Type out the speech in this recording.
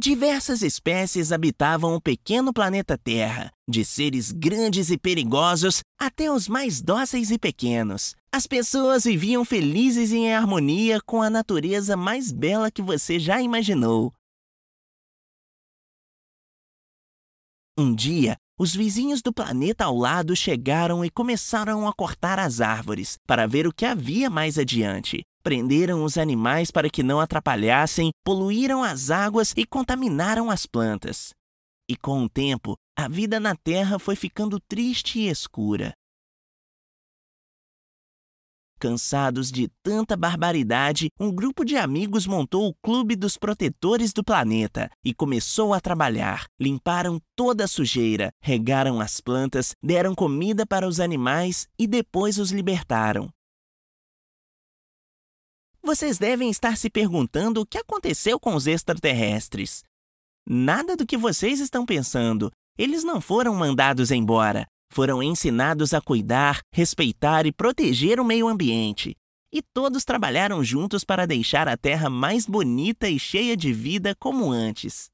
Diversas espécies habitavam o pequeno planeta Terra, de seres grandes e perigosos até os mais dóceis e pequenos. As pessoas viviam felizes e em harmonia com a natureza mais bela que você já imaginou. Um dia, os vizinhos do planeta ao lado chegaram e começaram a cortar as árvores para ver o que havia mais adiante prenderam os animais para que não atrapalhassem, poluíram as águas e contaminaram as plantas. E com o tempo, a vida na terra foi ficando triste e escura. Cansados de tanta barbaridade, um grupo de amigos montou o Clube dos Protetores do Planeta e começou a trabalhar. Limparam toda a sujeira, regaram as plantas, deram comida para os animais e depois os libertaram. Vocês devem estar se perguntando o que aconteceu com os extraterrestres. Nada do que vocês estão pensando. Eles não foram mandados embora. Foram ensinados a cuidar, respeitar e proteger o meio ambiente. E todos trabalharam juntos para deixar a Terra mais bonita e cheia de vida como antes.